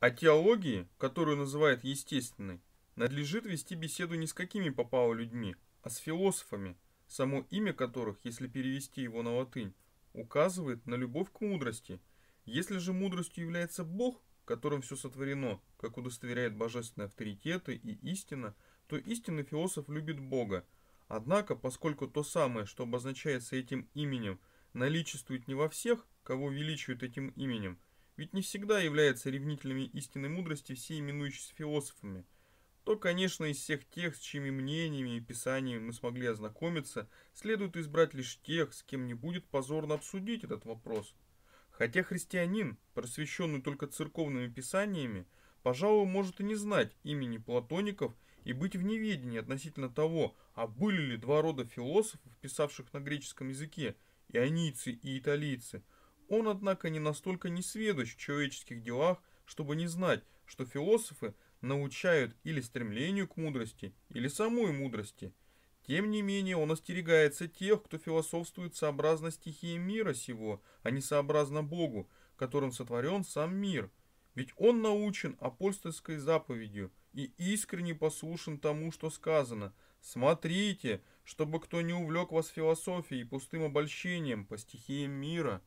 О а теологии, которую называют естественной, надлежит вести беседу не с какими попало людьми, а с философами, само имя которых, если перевести его на латынь, указывает на любовь к мудрости. Если же мудростью является Бог, которым все сотворено, как удостоверяют божественные авторитеты и истина, то истинный философ любит Бога. Однако, поскольку то самое, что обозначается этим именем, наличествует не во всех, кого величают этим именем – ведь не всегда являются ревнителями истинной мудрости все именующиеся философами, то, конечно, из всех тех, с чьими мнениями и писаниями мы смогли ознакомиться, следует избрать лишь тех, с кем не будет позорно обсудить этот вопрос. Хотя христианин, просвещенный только церковными писаниями, пожалуй, может и не знать имени платоников и быть в неведении относительно того, а были ли два рода философов, писавших на греческом языке, ионийцы и италийцы – он, однако, не настолько несведущ в человеческих делах, чтобы не знать, что философы научают или стремлению к мудрости, или самой мудрости. Тем не менее, он остерегается тех, кто философствует сообразно стихии мира сего, а не сообразно Богу, которым сотворен сам мир. Ведь он научен апостольской заповедью и искренне послушен тому, что сказано. «Смотрите, чтобы кто не увлек вас философией и пустым обольщением по стихиям мира».